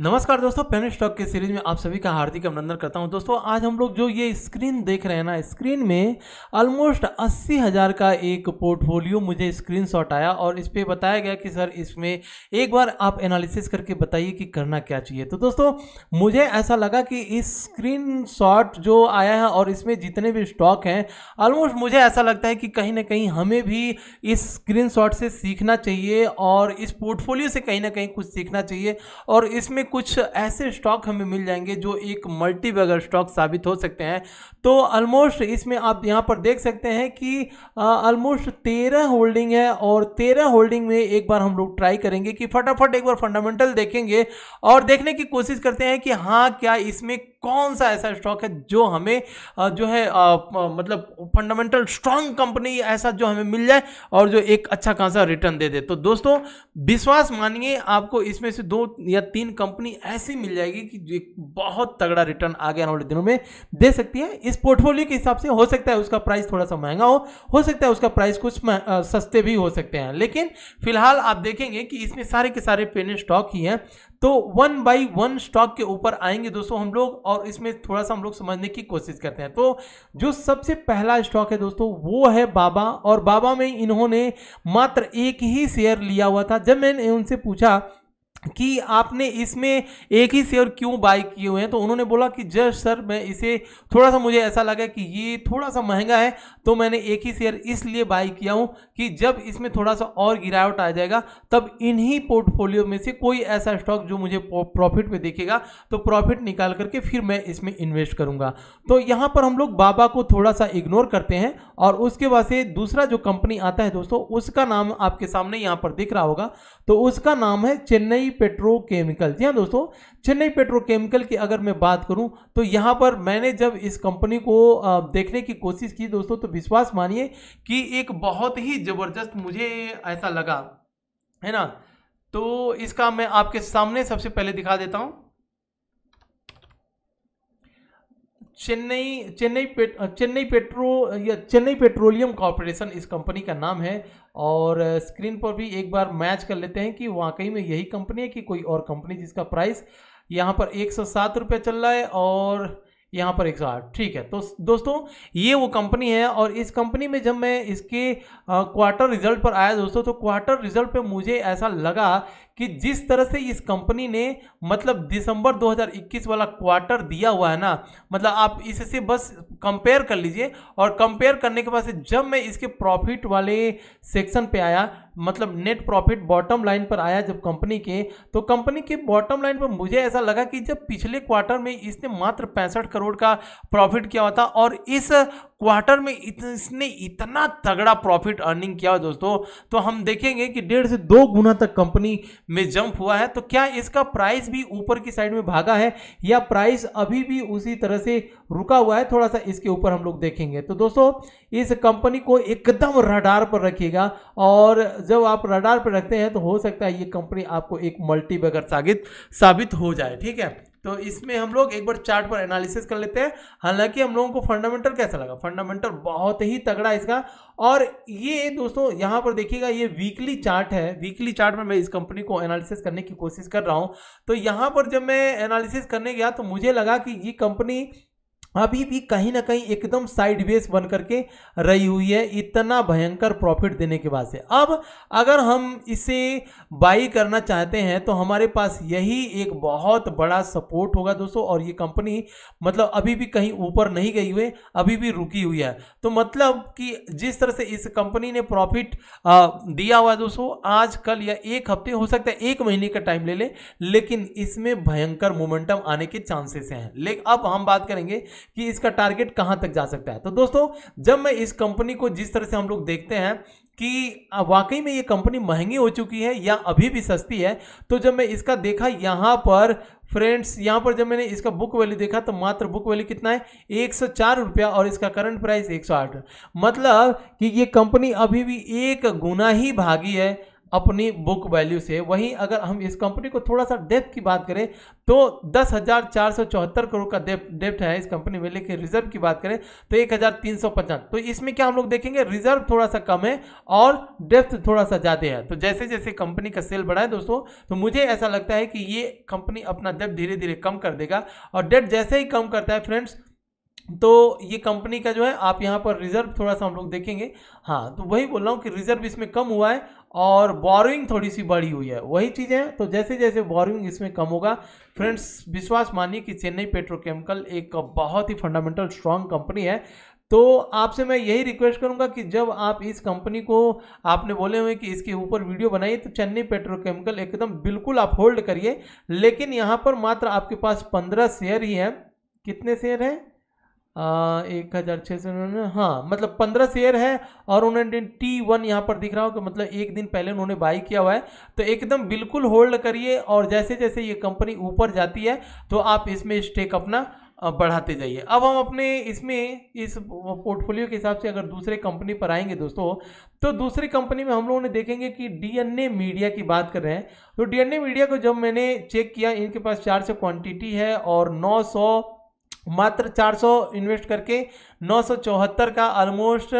नमस्कार दोस्तों pen stock के सीरीज में आप सभी का हार्दिक अभिनंदन करता हूं दोस्तों आज हम लोग जो ये स्क्रीन देख रहे हैं ना स्क्रीन में ऑलमोस्ट अस्सी हज़ार का एक पोर्टफोलियो मुझे स्क्रीनशॉट आया और इस पर बताया गया कि सर इसमें एक बार आप एनालिसिस करके बताइए कि करना क्या चाहिए तो दोस्तों मुझे ऐसा लगा कि इस स्क्रीन जो आया है और इसमें जितने भी स्टॉक हैं ऑलमोस्ट मुझे ऐसा लगता है कि कहीं ना कहीं हमें भी इस स्क्रीन से सीखना चाहिए और इस पोर्टफोलियो से कहीं ना कहीं कुछ सीखना चाहिए और इसमें कुछ ऐसे स्टॉक हमें मिल जाएंगे जो एक मल्टी बैगर स्टॉक साबित हो सकते हैं तो ऑलमोस्ट इसमें आप यहाँ पर देख सकते हैं कि ऑलमोस्ट तेरह होल्डिंग है और तेरह होल्डिंग में एक बार हम लोग ट्राई करेंगे कि फटाफट एक बार फंडामेंटल देखेंगे और देखने की कोशिश करते हैं कि हाँ क्या इसमें कौन सा ऐसा स्टॉक है जो हमें जो है आ, मतलब फंडामेंटल स्ट्रांग कंपनी ऐसा जो हमें मिल जाए और जो एक अच्छा खासा रिटर्न दे दे तो दोस्तों विश्वास मानिए आपको इसमें से दो या तीन कंपनी कंपनी ऐसी मिल जाएगी कि एक बहुत तगड़ा रिटर्न आगे आने वाले दिनों में दे सकती है इस पोर्टफोलियो के हिसाब से हो सकता है उसका प्राइस थोड़ा सा महंगा हो हो सकता है उसका प्राइस कुछ आ, सस्ते भी हो सकते हैं लेकिन फिलहाल आप देखेंगे कि इसमें सारे के सारे पेन स्टॉक ही हैं तो वन बाई वन स्टॉक के ऊपर आएंगे दोस्तों हम लोग और इसमें थोड़ा सा हम लोग समझने की कोशिश करते हैं तो जो सबसे पहला स्टॉक है दोस्तों वो है बाबा और बाबा में इन्होंने मात्र एक ही शेयर लिया हुआ था जब मैंने उनसे पूछा कि आपने इसमें एक ही शेयर क्यों बाई किए हुए हैं तो उन्होंने बोला कि जस्ट सर मैं इसे थोड़ा सा मुझे ऐसा लगा कि ये थोड़ा सा महंगा है तो मैंने एक ही शेयर इसलिए बाई किया हूँ कि जब इसमें थोड़ा सा और गिरावट आ जाएगा तब इन्हीं पोर्टफोलियो में से कोई ऐसा स्टॉक जो मुझे प्रॉफिट में देखेगा तो प्रॉफिट निकाल करके फिर मैं इसमें इन्वेस्ट करूँगा तो यहाँ पर हम लोग बाबा को थोड़ा सा इग्नोर करते हैं और उसके बाद से दूसरा जो कंपनी आता है दोस्तों उसका नाम आपके सामने यहाँ पर दिख रहा होगा तो उसका नाम है चेन्नई पेट्रोकेमिकल जी हाँ दोस्तों चेन्नई पेट्रोकेमिकल की अगर मैं बात करूं तो यहां पर मैंने जब इस कंपनी को देखने की कोशिश की दोस्तों तो विश्वास मानिए कि एक बहुत ही ज़बरदस्त मुझे ऐसा लगा है ना तो इसका मैं आपके सामने सबसे पहले दिखा देता हूं चेन्नई चेन्नई पेट चेन्नई पेट्रो या चेन्नई पेट्रोलियम कॉरपोरेशन इस कंपनी का नाम है और स्क्रीन पर भी एक बार मैच कर लेते हैं कि वाकई में यही कंपनी है कि कोई और कंपनी जिसका प्राइस यहाँ पर एक सौ सात रुपये चल रहा है और यहाँ पर एक सौ आठ ठीक है तो दोस्तों ये वो कंपनी है और इस कंपनी में जब मैं इसके क्वार्टर रिजल्ट पर आया दोस्तों तो क्वार्टर रिजल्ट पे मुझे ऐसा लगा कि जिस तरह से इस कंपनी ने मतलब दिसंबर 2021 वाला क्वार्टर दिया हुआ है ना मतलब आप इससे बस कंपेयर कर लीजिए और कंपेयर करने के बाद से जब मैं इसके प्रॉफिट वाले सेक्शन पर आया मतलब नेट प्रॉफिट बॉटम लाइन पर आया जब कंपनी के तो कंपनी के बॉटम लाइन पर मुझे ऐसा लगा कि जब पिछले क्वार्टर में इसने मात्र पैंसठ करोड़ का प्रॉफिट किया होता था और इस क्वार्टर में इतने इसने इतना तगड़ा प्रॉफिट अर्निंग किया दोस्तों तो हम देखेंगे कि डेढ़ से दो गुना तक कंपनी में जंप हुआ है तो क्या इसका प्राइस भी ऊपर की साइड में भागा है या प्राइस अभी भी उसी तरह से रुका हुआ है थोड़ा सा इसके ऊपर हम लोग देखेंगे तो दोस्तों इस कंपनी को एकदम रडार पर रखिएगा और जब आप रडार पर रखते हैं तो हो सकता है ये कंपनी आपको एक मल्टी बगर साबित साबित हो जाए ठीक है तो इसमें हम लोग एक बार चार्ट पर एनालिसिस कर लेते हैं हालांकि हम लोगों को फंडामेंटल कैसा लगा फंडामेंटल बहुत ही तगड़ा इसका और ये दोस्तों यहाँ पर देखिएगा ये वीकली चार्ट है वीकली चार्ट में मैं इस कंपनी को एनालिसिस करने की कोशिश कर रहा हूँ तो यहाँ पर जब मैं एनालिसिस करने गया तो मुझे लगा कि ये कंपनी अभी भी कहीं ना कहीं एकदम साइडवेज बन करके रही हुई है इतना भयंकर प्रॉफिट देने के बाद से अब अगर हम इसे बाई करना चाहते हैं तो हमारे पास यही एक बहुत बड़ा सपोर्ट होगा दोस्तों और ये कंपनी मतलब अभी भी कहीं ऊपर नहीं गई हुई अभी भी रुकी हुई है तो मतलब कि जिस तरह से इस कंपनी ने प्रॉफिट दिया हुआ दोस्तों आज कल या एक हफ्ते हो सकता है एक महीने का टाइम ले लें लेकिन इसमें भयंकर मोमेंटम आने के चांसेस हैं लेकिन अब हम बात करेंगे कि इसका टारगेट कहाँ तक जा सकता है तो दोस्तों जब मैं इस कंपनी को जिस तरह से हम लोग देखते हैं कि वाकई में ये कंपनी महंगी हो चुकी है या अभी भी सस्ती है तो जब मैं इसका देखा यहाँ पर फ्रेंड्स यहाँ पर जब मैंने इसका बुक वैल्यू देखा तो मात्र बुक वैल्यू कितना है एक सौ चार रुपया और इसका करंट प्राइस एक सौ आठ मतलब कि ये कंपनी अभी भी एक गुना ही भागी है अपनी बुक वैल्यू से वहीं अगर हम इस कंपनी को थोड़ा सा डेप्थ की बात करें तो दस हज़ार चार सौ चौहत्तर करोड़ का डेप्थ डेप्ट है इस कंपनी में लेकिन रिजर्व की बात करें तो एक हज़ार तीन सौ पचास तो इसमें क्या हम लोग देखेंगे रिजर्व थोड़ा सा कम है और डेप्थ थोड़ा सा ज़्यादा है तो जैसे जैसे कंपनी का सेल बढ़ा है दोस्तों तो मुझे ऐसा लगता है कि ये कंपनी अपना डेप्थ धीरे धीरे कम कर देगा और डेप्थ जैसे ही कम करता है फ्रेंड्स तो ये कंपनी का जो है आप यहाँ पर रिजर्व थोड़ा सा हम लोग देखेंगे हाँ तो वही बोल रहा हूँ कि रिजर्व इसमें कम हुआ है और बॉरिंग थोड़ी सी बढ़ी हुई है वही चीज़ें हैं तो जैसे जैसे बोरिंग इसमें कम होगा फ्रेंड्स विश्वास मानिए कि चेन्नई पेट्रोकेमिकल एक बहुत ही फंडामेंटल स्ट्रांग कंपनी है तो आपसे मैं यही रिक्वेस्ट करूंगा कि जब आप इस कंपनी को आपने बोले हुए कि इसके ऊपर वीडियो बनाइए तो चेन्नई पेट्रोकेमिकल एकदम बिल्कुल आप होल्ड करिए लेकिन यहाँ पर मात्र आपके पास पंद्रह शेयर ही हैं कितने शेयर हैं एक हज़ार छः सौ उन्होंने हाँ मतलब पंद्रह शेयर है और उन्होंने टी वन यहाँ पर दिख रहा हो कि मतलब एक दिन पहले उन्होंने बाई किया हुआ है तो एकदम बिल्कुल होल्ड करिए और जैसे जैसे ये कंपनी ऊपर जाती है तो आप इसमें स्टेक अपना बढ़ाते जाइए अब हम अपने इसमें इस पोर्टफोलियो के हिसाब से अगर दूसरे कंपनी पर आएंगे दोस्तों तो दूसरी कंपनी में हम लोगों ने देखेंगे कि डीएनए मीडिया की बात कर रहे हैं तो डीएनए मीडिया को जब मैंने चेक किया इनके पास चार सौ क्वांटिटी है और नौ सौ मात्र 400 इन्वेस्ट करके नौ का ऑलमोस्ट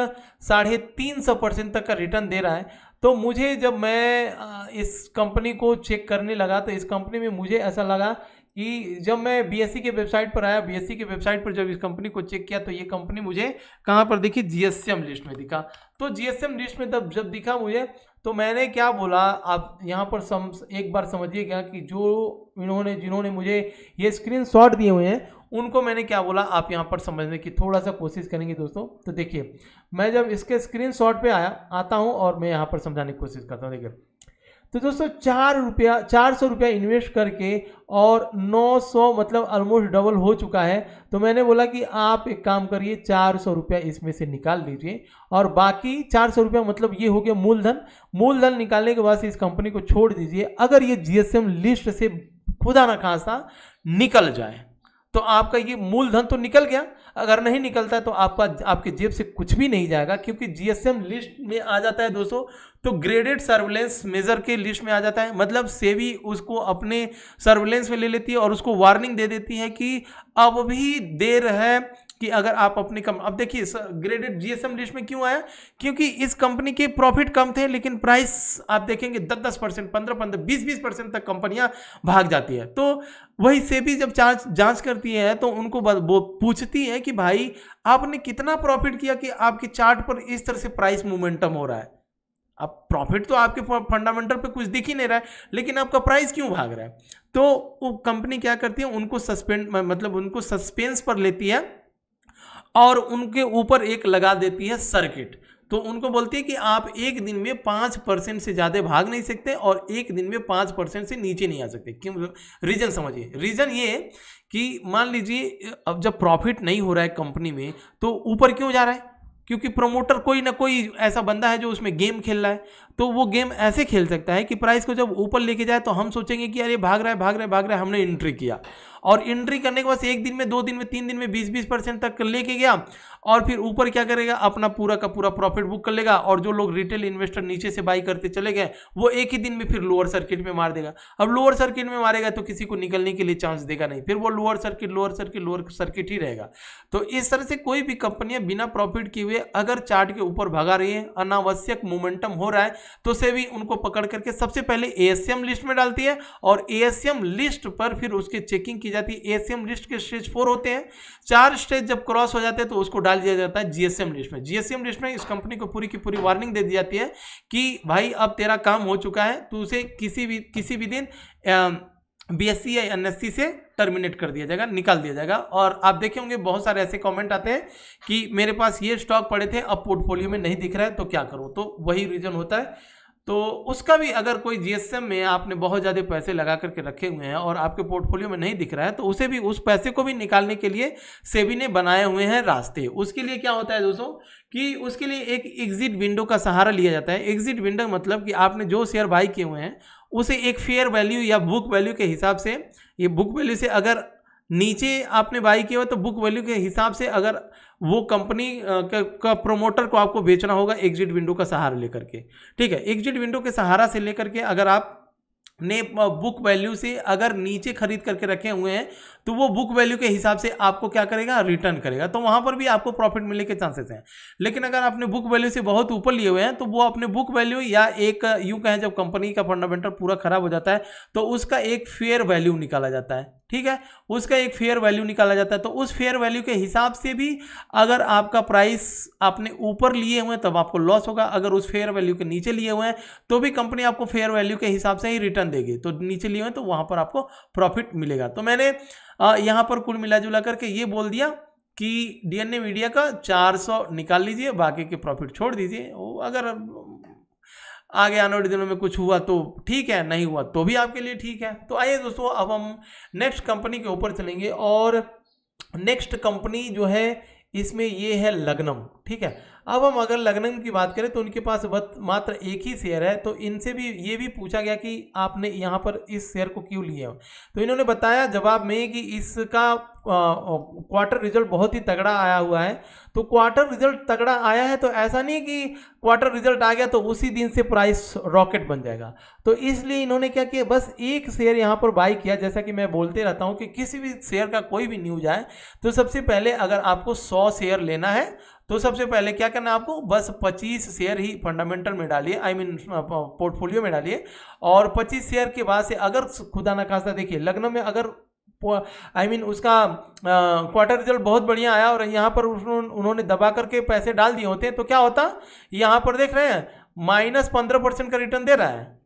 साढ़े तीन सौ परसेंट तक का रिटर्न दे रहा है तो मुझे जब मैं इस कंपनी को चेक करने लगा तो इस कंपनी में मुझे ऐसा लगा कि जब मैं बीएससी e के वेबसाइट पर आया बीएससी e के वेबसाइट पर जब इस कंपनी को चेक किया तो ये कंपनी मुझे कहाँ पर दिखी जीएसएम लिस्ट में दिखा तो जीएसएम लिस्ट में तब जब दिखा मुझे तो मैंने क्या बोला आप यहाँ पर सम एक बार समझिएगा कि जो इन्होंने जिन्होंने मुझे ये स्क्रीन शॉट दिए हुए हैं उनको मैंने क्या बोला आप यहाँ पर समझने की थोड़ा सा कोशिश करेंगे दोस्तों तो देखिए मैं जब इसके स्क्रीन शॉट पर आया आता हूँ और मैं यहाँ पर समझाने की कोशिश करता हूँ देखिए तो दोस्तों चार रुपया चार सौ रुपया इन्वेस्ट करके और नौ सौ मतलब ऑलमोस्ट डबल हो चुका है तो मैंने बोला कि आप एक काम करिए चार सौ रुपया इसमें से निकाल लीजिए और बाकी चार सौ रुपया मतलब ये हो गया मूलधन मूलधन निकालने के बाद से इस कंपनी को छोड़ दीजिए अगर ये जीएसएम लिस्ट से खुदा ना खासा निकल जाए तो आपका ये मूलधन तो निकल गया अगर नहीं निकलता तो आपका आपके जेब से कुछ भी नहीं जाएगा क्योंकि जीएसएम लिस्ट में आ जाता है दोस्तों तो ग्रेडेड सर्वेलेंस मेजर के लिस्ट में आ जाता है मतलब सेबी उसको अपने सर्वेलेंस में ले लेती है और उसको वार्निंग दे देती है कि अब भी देर है कि अगर आप अपनी कम अब देखिए ग्रेडेड जीएसएम लिस्ट में क्यों आया क्योंकि इस कंपनी के प्रॉफिट कम थे लेकिन प्राइस आप देखेंगे दस दस परसेंट पंद्रह पंद्रह बीस बीस परसेंट तक कंपनियां भाग जाती है तो वही सेबी जब जांच जांच करती है तो उनको वो पूछती है कि भाई आपने कितना प्रॉफिट किया कि आपके चार्ट पर इस तरह से प्राइस मोमेंटम हो रहा है अब प्रॉफिट तो आपके फंडामेंटल पे कुछ दिख ही नहीं रहा है लेकिन आपका प्राइस क्यों भाग रहा है तो वो कंपनी क्या करती है उनको सस्पेंड मतलब उनको सस्पेंस पर लेती है और उनके ऊपर एक लगा देती है सर्किट तो उनको बोलती है कि आप एक दिन में पाँच परसेंट से ज़्यादा भाग नहीं सकते और एक दिन में पाँच परसेंट से नीचे नहीं आ सकते क्यों रीज़न समझिए रीज़न ये कि मान लीजिए अब जब प्रॉफिट नहीं हो रहा है कंपनी में तो ऊपर क्यों जा रहा है क्योंकि प्रोमोटर कोई ना कोई ऐसा बंदा है जो उसमें गेम खेल रहा है तो वो गेम ऐसे खेल सकता है कि प्राइस को जब ऊपर लेके जाए तो हम सोचेंगे कि अरे भाग रहा है भाग रहा है भाग रहा है हमने एंट्री किया और एंट्री करने के बाद एक दिन में दो दिन में तीन दिन में बीस बीस परसेंट तक लेके गया और फिर ऊपर क्या करेगा अपना पूरा का पूरा प्रॉफिट बुक कर लेगा और जो लोग रिटेल इन्वेस्टर नीचे से बाई करते चले गए वो एक ही दिन में फिर लोअर सर्किट में मार देगा अब लोअर सर्किट में मारेगा तो किसी को निकलने के लिए चांस देगा नहीं फिर वो lower circuit lower circuit lower circuit ही रहेगा तो इस तरह से कोई भी कंपनियां बिना प्रॉफिट किए हुए अगर चार्ट के ऊपर भगा रही है अनावश्यक मोमेंटम हो रहा है तो से भी उनको पकड़ करके सबसे पहले एएसएम लिस्ट में डालती है और एएसएम लिस्ट पर फिर उसके चेकिंग की जाती है एसीएम लिस्ट के स्टेज फोर होते हैं चार स्टेज जब क्रॉस हो जाते हैं तो उसको डाल दिया जाता है जीएसएम लिस्ट में जीएसएम लिस्ट में इस कंपनी को पूरी की पूरी वार्निंग दे दी जाती है कि भाई अब तेरा काम हो चुका है तो उसे किसी भी किसी भी दिन बीएससी या एनएससी से टर्मिनेट कर दिया जाएगा निकाल दिया जाएगा और आप देखे होंगे बहुत सारे ऐसे कमेंट आते हैं कि मेरे पास ये स्टॉक पड़े थे अब पोर्टफोलियो में नहीं दिख रहा है तो क्या करूं तो वही रीजन होता है तो उसका भी अगर कोई जीएसएम में आपने बहुत ज़्यादा पैसे लगा करके रखे हुए हैं और आपके पोर्टफोलियो में नहीं दिख रहा है तो उसे भी उस पैसे को भी निकालने के लिए सेबी ने बनाए हुए हैं रास्ते उसके लिए क्या होता है दोस्तों कि उसके लिए एक एग्जिट विंडो का सहारा लिया जाता है एग्जिट विंडो मतलब कि आपने जो शेयर बाई किए हुए हैं उसे एक फेयर वैल्यू या बुक वैल्यू के हिसाब से ये बुक वैल्यू से अगर नीचे आपने बाई किया तो बुक वैल्यू के हिसाब से अगर वो कंपनी का प्रोमोटर को आपको बेचना होगा एग्जिट विंडो का सहारा लेकर के ठीक है एग्जिट विंडो के सहारा से लेकर के अगर आप ने बुक वैल्यू से अगर नीचे खरीद करके रखे हुए हैं तो वो बुक वैल्यू के हिसाब से आपको क्या करेगा रिटर्न करेगा तो वहां पर भी आपको प्रॉफिट मिलने के चांसेस हैं लेकिन अगर आपने बुक वैल्यू से बहुत ऊपर लिए हुए हैं तो वो अपने बुक वैल्यू या एक यू कहें जब कंपनी का फंडामेंटल पूरा खराब हो जाता है तो उसका एक फेयर वैल्यू निकाला जाता है ठीक है उसका एक फेयर वैल्यू निकाला जाता है तो उस फेयर वैल्यू के हिसाब से भी अगर आपका प्राइस आपने ऊपर लिए हुए तब आपको लॉस होगा अगर उस फेयर वैल्यू के नीचे लिए हुए हैं तो भी कंपनी आपको फेयर वैल्यू के हिसाब से ही रिटर्न देगी तो नीचे लिए हुए तो वहां पर आपको प्रॉफिट मिलेगा तो मैंने यहाँ पर कुल मिला जुला करके ये बोल दिया कि डीएनए मीडिया का 400 निकाल लीजिए बाकी के प्रॉफिट छोड़ दीजिए वो अगर आगे आने वाले दिनों में कुछ हुआ तो ठीक है नहीं हुआ तो भी आपके लिए ठीक है तो आइए दोस्तों अब हम नेक्स्ट कंपनी के ऊपर चलेंगे और नेक्स्ट कंपनी जो है इसमें ये है लग्नम ठीक है अब हम अगर लग्न की बात करें तो उनके पास मात्र एक ही शेयर है तो इनसे भी ये भी पूछा गया कि आपने यहाँ पर इस शेयर को क्यों हो तो इन्होंने बताया जवाब में कि इसका क्वार्टर रिजल्ट बहुत ही तगड़ा आया हुआ है तो क्वार्टर रिजल्ट तगड़ा आया है तो ऐसा नहीं कि क्वार्टर रिजल्ट आ गया तो उसी दिन से प्राइस रॉकेट बन जाएगा तो इसलिए इन्होंने क्या किया बस एक शेयर यहाँ पर बाई किया जैसा कि मैं बोलते रहता हूँ कि किसी भी शेयर का कोई भी न्यूज आए तो सबसे पहले अगर आपको सौ शेयर लेना है तो सबसे पहले क्या करना है आपको बस 25 शेयर ही फंडामेंटल में डालिए आई मीन पोर्टफोलियो में डालिए और 25 शेयर के बाद से अगर खुदा ना खासा देखिए लग्न में अगर आई I मीन mean, उसका क्वार्टर रिजल्ट बहुत बढ़िया आया और यहाँ पर उन्होंने दबा करके पैसे डाल दिए होते हैं तो क्या होता यहाँ पर देख रहे हैं माइनस पंद्रह परसेंट का रिटर्न दे रहा है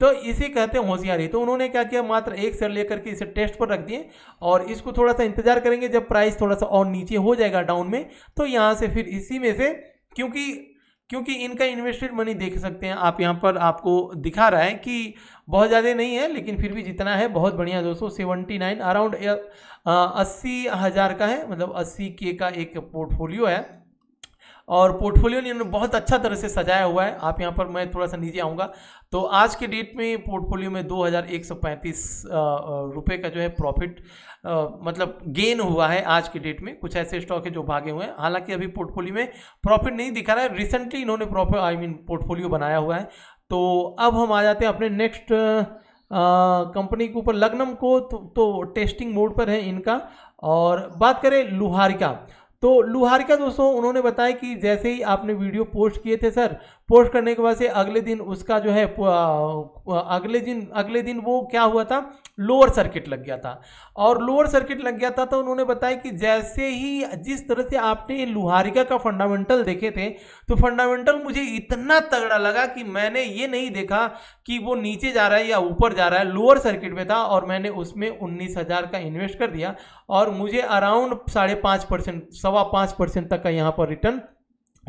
तो इसे कहते हैं होशियारी तो उन्होंने क्या किया मात्र एक शेयर लेकर के इसे टेस्ट पर रख दिए और इसको थोड़ा सा इंतजार करेंगे जब प्राइस थोड़ा सा और नीचे हो जाएगा डाउन में तो यहाँ से फिर इसी में से क्योंकि क्योंकि इनका इन्वेस्टेड मनी देख सकते हैं आप यहाँ पर आपको दिखा रहा है कि बहुत ज़्यादा नहीं है लेकिन फिर भी जितना है बहुत बढ़िया दोस्तों सेवेंटी नाइन अराउंड अस्सी हज़ार का है मतलब अस्सी के का एक पोर्टफोलियो है और पोर्टफोलियो इन्होंने बहुत अच्छा तरह से सजाया हुआ है आप यहाँ पर मैं थोड़ा सा नीचे आऊँगा तो आज के डेट में पोर्टफोलियो में दो हज़ार रुपये का जो है प्रॉफिट मतलब गेन हुआ है आज के डेट में कुछ ऐसे स्टॉक है जो भागे हुए हैं हालांकि अभी पोर्टफोलियो में प्रॉफिट नहीं दिखा रहा है रिसेंटली इन्होंने प्रॉफिट आई मीन पोर्टफोलियो बनाया हुआ है तो अब हम आ जाते हैं अपने नेक्स्ट कंपनी के ऊपर लग्नम को तो, तो टेस्टिंग मोड पर है इनका और बात करें लुहारिका तो लुहारिका दोस्तों उन्होंने बताया कि जैसे ही आपने वीडियो पोस्ट किए थे सर पोस्ट करने के बाद से अगले दिन उसका जो है अगले दिन अगले दिन वो क्या हुआ था लोअर सर्किट लग गया था और लोअर सर्किट लग गया था तो उन्होंने बताया कि जैसे ही जिस तरह से आपने लुहारिका का फंडामेंटल देखे थे तो फंडामेंटल मुझे इतना तगड़ा लगा कि मैंने ये नहीं देखा कि वो नीचे जा रहा है या ऊपर जा रहा है लोअर सर्किट में था और मैंने उसमें उन्नीस हज़ार का इन्वेस्ट कर दिया और मुझे अराउंड साढ़े पाँच परसेंट सवा पाँच परसेंट तक का यहाँ पर रिटर्न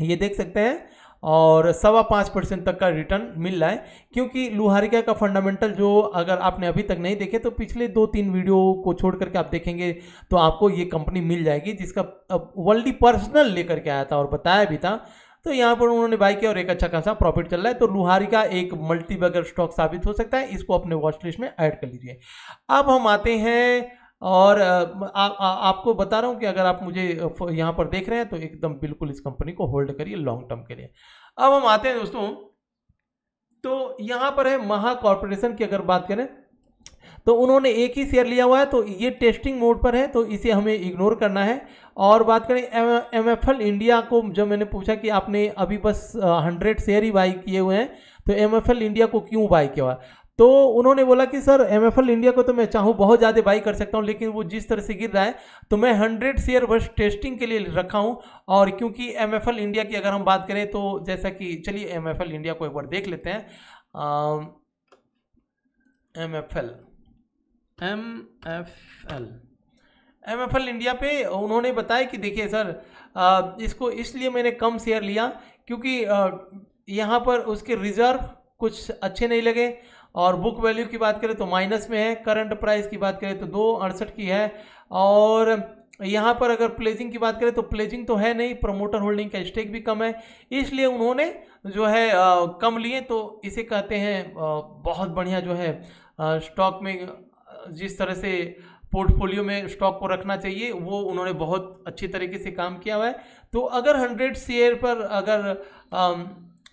ये देख सकते हैं और सवा पाँच परसेंट तक का रिटर्न मिल रहा है क्योंकि लुहारिका का फंडामेंटल जो अगर आपने अभी तक नहीं देखे तो पिछले दो तीन वीडियो को छोड़ करके आप देखेंगे तो आपको ये कंपनी मिल जाएगी जिसका वर्ल्डी पर्सनल लेकर के आया था और बताया भी था तो यहाँ पर उन्होंने बाई किया और एक अच्छा खासा प्रॉफिट चल रहा है तो लुहारी का एक मल्टी बगर स्टॉक साबित हो सकता है इसको अपने वॉचलिस्ट लिस्ट में ऐड कर लीजिए अब हम आते हैं और आ, आ, आपको बता रहा हूँ कि अगर आप मुझे यहाँ पर देख रहे हैं तो एकदम बिल्कुल इस कंपनी को होल्ड करिए लॉन्ग टर्म के लिए अब हम आते हैं दोस्तों तो यहाँ पर है महा कॉरपोरेशन की अगर बात करें तो उन्होंने एक ही शेयर लिया हुआ है तो ये टेस्टिंग मोड पर है तो इसे हमें इग्नोर करना है और बात करें एम एफ एल इंडिया को जब मैंने पूछा कि आपने अभी बस हंड्रेड शेयर ही बाई किए हुए हैं तो एम एफ एल इंडिया को क्यों बाई किया हुआ तो उन्होंने बोला कि सर एम इंडिया को तो मैं चाहूँ बहुत ज़्यादा बाई कर सकता हूँ लेकिन वो जिस तरह से गिर रहा है तो मैं हंड्रेड शेयर बस टेस्टिंग के लिए रखा हूँ और क्योंकि एम इंडिया की अगर हम बात करें तो जैसा कि चलिए एम इंडिया को एक बार देख लेते हैं M F L M F L M F L India पे उन्होंने बताया कि देखिए सर इसको इसलिए मैंने कम शेयर लिया क्योंकि यहाँ पर उसके रिज़र्व कुछ अच्छे नहीं लगे और बुक वैल्यू की बात करें तो माइनस में है करंट प्राइस की बात करें तो दो अड़सठ की है और यहाँ पर अगर प्लेजिंग की बात करें तो प्लेजिंग तो है नहीं प्रमोटर होल्डिंग का स्टेक भी कम है इसलिए उन्होंने जो है आ, कम लिए तो इसे कहते हैं बहुत बढ़िया जो है स्टॉक में जिस तरह से पोर्टफोलियो में स्टॉक को रखना चाहिए वो उन्होंने बहुत अच्छी तरीके से काम किया हुआ है तो अगर हंड्रेड शेयर पर अगर आ,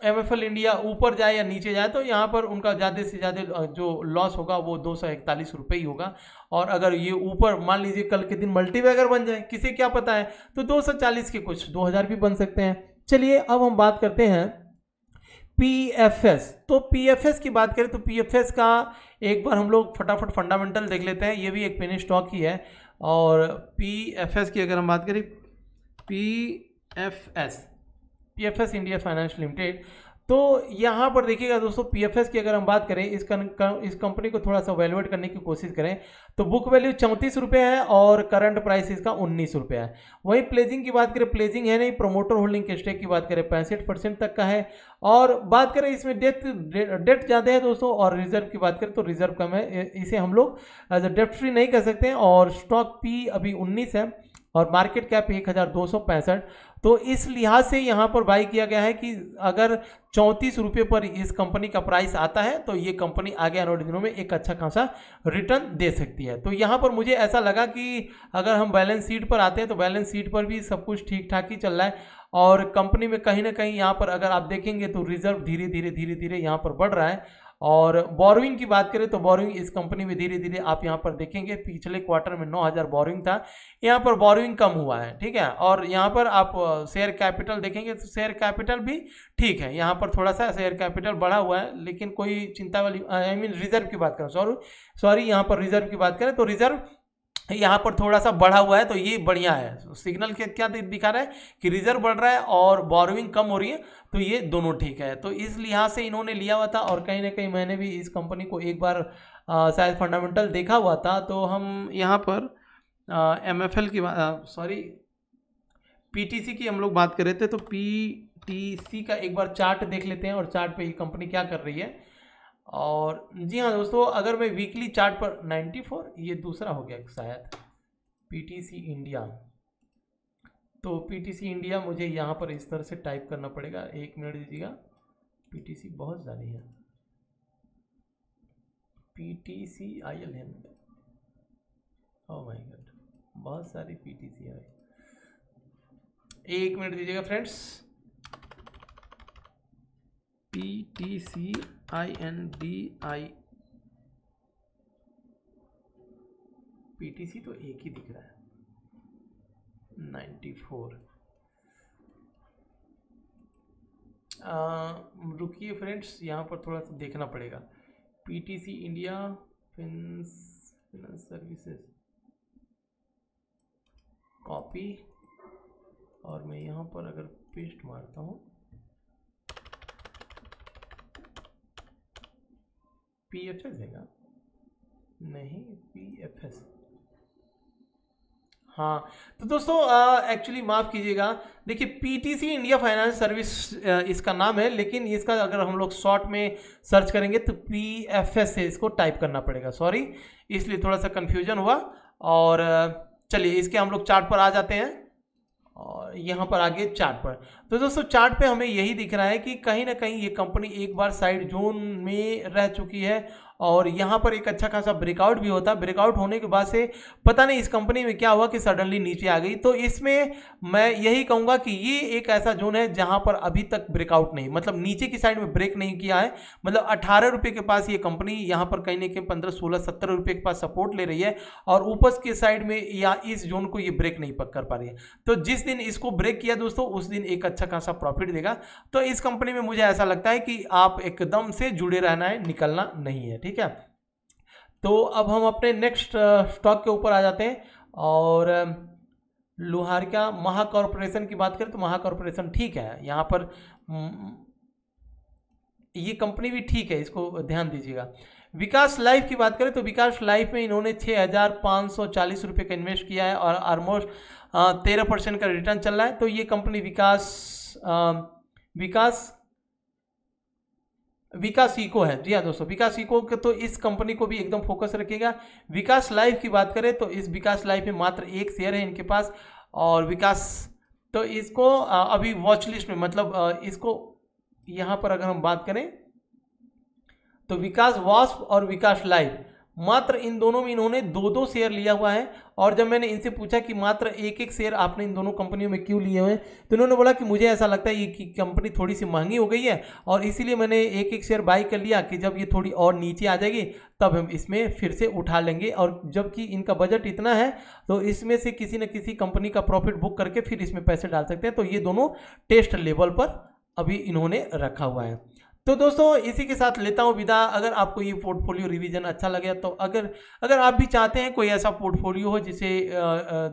एम एफ एल इंडिया ऊपर जाए या नीचे जाए तो यहाँ पर उनका ज़्यादा से ज़्यादा जो लॉस होगा वो दो सौ इकतालीस रुपये ही होगा और अगर ये ऊपर मान लीजिए कल के दिन मल्टीवैगर बन जाए किसे क्या पता है तो दो सौ चालीस के कुछ दो हज़ार भी बन सकते हैं चलिए अब हम बात करते हैं पी एफ एस तो पी एफ एस की बात करें तो पी एफ एस का एक बार हम लोग फटाफट फंडामेंटल देख लेते हैं ये भी एक पेनी स्टॉक ही है और पी एफ एस की अगर हम बात करें P F S P F S India finance limited तो यहाँ पर देखिएगा दोस्तों पी एफ एस की अगर हम बात करें इस कं, इस कंपनी को थोड़ा सा वैल्यूएट करने की कोशिश करें तो बुक वैल्यू चौंतीस रुपये है और करंट प्राइस इसका उन्नीस रुपये है वहीं प्लेजिंग की बात करें प्लेजिंग है नहीं प्रोमोटर होल्डिंग के स्टेक की बात करें पैंसठ परसेंट तक का है और बात करें इसमें डेथ डेट ज़्यादा है दोस्तों और रिजर्व की बात करें तो रिजर्व कम है इसे हम लोग एज अ डेप्ट फ्री नहीं कर सकते और स्टॉक पी अभी उन्नीस है और मार्केट कैप एक हज़ार दो सौ पैंसठ तो इस लिहाज से यहाँ पर बाई किया गया है कि अगर चौंतीस रुपये पर इस कंपनी का प्राइस आता है तो ये कंपनी आगे आने वाले दिनों में एक अच्छा खासा रिटर्न दे सकती है तो यहाँ पर मुझे ऐसा लगा कि अगर हम बैलेंस शीट पर आते हैं तो बैलेंस शीट पर भी सब कुछ ठीक ठाक ही चल रहा है और कंपनी में कहीं ना कहीं यहाँ पर अगर आप देखेंगे तो रिजर्व धीरे धीरे धीरे धीरे यहाँ पर बढ़ रहा है और बोरोइंग की बात करें तो बोरोइंग इस कंपनी में धीरे धीरे आप यहाँ पर देखेंगे पिछले क्वार्टर में 9000 बोरोइंग था यहाँ पर बोरोइंग कम हुआ है ठीक है और यहाँ पर आप शेयर कैपिटल देखेंगे तो शेयर कैपिटल भी ठीक है यहाँ पर थोड़ा सा शेयर कैपिटल बढ़ा हुआ है लेकिन कोई चिंता वाली आई मीन रिजर्व की बात करें सॉरी सॉरी यहाँ पर रिजर्व की बात करें तो रिजर्व यहाँ पर थोड़ा सा बढ़ा हुआ है तो ये बढ़िया है सिग्नल क्या दिखा रहा है कि रिजर्व बढ़ रहा है और बोरोइंग कम हो रही है तो ये दोनों ठीक है तो इस लिहाज से इन्होंने लिया हुआ था और कहीं ना कहीं मैंने भी इस कंपनी को एक बार शायद फंडामेंटल देखा हुआ था तो हम यहाँ पर एम एफ एल की सॉरी पी टी सी की हम लोग बात कर रहे थे तो पी टी सी का एक बार चार्ट देख लेते हैं और चार्ट पे ये कंपनी क्या कर रही है और जी हाँ दोस्तों अगर मैं वीकली चार्ट पर 94 ये दूसरा हो गया शायद सी इंडिया तो पीटीसी इंडिया मुझे यहाँ पर इस तरह से टाइप करना पड़ेगा एक मिनट दीजिएगा पीटीसी बहुत ज़्यादा है पीटीसी आईएल है ओह माय गॉड बहुत सारी पीटीसी है एक मिनट दीजिएगा friends P T C I N D I PTC तो एक ही दिख रहा है 94 रुकिए फ्रेंड्स यहाँ पर थोड़ा सा देखना पड़ेगा पीटीसी इंडिया फिंस फिनेंस सर्विसेज कॉपी और मैं यहाँ पर अगर पेस्ट मारता हूँ पी एफ एस देगा नहीं पी एफ एस हाँ तो दोस्तों एक्चुअली माफ़ कीजिएगा देखिए पीटीसी इंडिया फाइनेंस सर्विस इसका नाम है लेकिन इसका अगर हम लोग शॉर्ट में सर्च करेंगे तो पी एफ एस से इसको टाइप करना पड़ेगा सॉरी इसलिए थोड़ा सा कन्फ्यूजन हुआ और चलिए इसके हम लोग चार्ट पर आ जाते हैं और यहाँ पर आगे चार्ट पर तो दोस्तों चार्ट पे हमें यही दिख रहा है कि कहीं ना कहीं ये कंपनी एक बार साइड जोन में रह चुकी है और यहाँ पर एक अच्छा खासा ब्रेकआउट भी होता ब्रेकआउट होने के बाद से पता नहीं इस कंपनी में क्या हुआ कि सडनली नीचे आ गई तो इसमें मैं यही कहूँगा कि ये एक ऐसा जोन है जहाँ पर अभी तक ब्रेकआउट नहीं मतलब नीचे की साइड में ब्रेक नहीं किया है मतलब अठारह रुपये के पास ये कंपनी यहाँ पर कहीं ना कहीं पंद्रह सोलह सत्तर रुपये के पास सपोर्ट ले रही है और ऊपर के साइड में या इस जोन को ये ब्रेक नहीं पक कर पा रही है तो जिस दिन इसको ब्रेक किया दोस्तों उस दिन एक अच्छा खासा प्रॉफिट देगा तो इस कंपनी में मुझे ऐसा लगता है कि आप एकदम से जुड़े रहना है निकलना नहीं है ठीक ठीक है तो अब हम अपने नेक्स्ट स्टॉक uh, के ऊपर आ जाते हैं और um, लोहार महा कॉरपोरेशन की बात करें तो महाकॉर्पोरेशन ठीक है यहाँ पर ये कंपनी भी ठीक है इसको ध्यान दीजिएगा विकास लाइफ की बात करें तो विकास लाइफ में इन्होंने छः हज़ार पाँच सौ चालीस रुपये का इन्वेस्ट किया है और ऑलमोस्ट uh, तेरह परसेंट का रिटर्न चल रहा है तो ये कंपनी विकास आ, uh, विकास विकास इको है जी हाँ दोस्तों विकास इको के तो इस कंपनी को भी एकदम फोकस रखिएगा विकास लाइफ की बात करें तो इस विकास लाइफ में मात्र एक शेयर है इनके पास और विकास तो इसको अभी वॉच लिस्ट में मतलब इसको यहाँ पर अगर हम बात करें तो विकास वास्प और विकास लाइफ मात्र इन दोनों में इन्होंने दो दो शेयर लिया हुआ है और जब मैंने इनसे पूछा कि मात्र एक एक शेयर आपने इन दोनों कंपनियों में क्यों लिए हुए हैं तो इन्होंने बोला कि मुझे ऐसा लगता है ये कि कंपनी थोड़ी सी महंगी हो गई है और इसीलिए मैंने एक एक शेयर बाई कर लिया कि जब ये थोड़ी और नीचे आ जाएगी तब हम इसमें फिर से उठा लेंगे और जबकि इनका बजट इतना है तो इसमें से किसी न किसी कंपनी का प्रॉफिट बुक करके फिर इसमें पैसे डाल सकते हैं तो ये दोनों टेस्ट लेवल पर अभी इन्होंने रखा हुआ है तो दोस्तों इसी के साथ लेता हूँ विदा अगर आपको ये पोर्टफोलियो रिवीजन अच्छा लगे तो अगर अगर आप भी चाहते हैं कोई ऐसा पोर्टफोलियो हो जिसे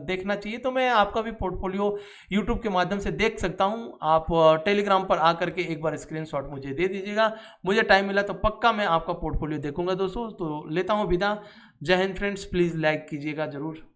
देखना चाहिए तो मैं आपका भी पोर्टफोलियो यूट्यूब के माध्यम से देख सकता हूँ आप टेलीग्राम पर आकर के एक बार स्क्रीनशॉट मुझे दे दीजिएगा मुझे टाइम मिला तो पक्का मैं आपका पोर्टफोलियो देखूंगा दोस्तों तो लेता हूँ विदा जय हिंद फ्रेंड्स प्लीज़ लाइक कीजिएगा ज़रूर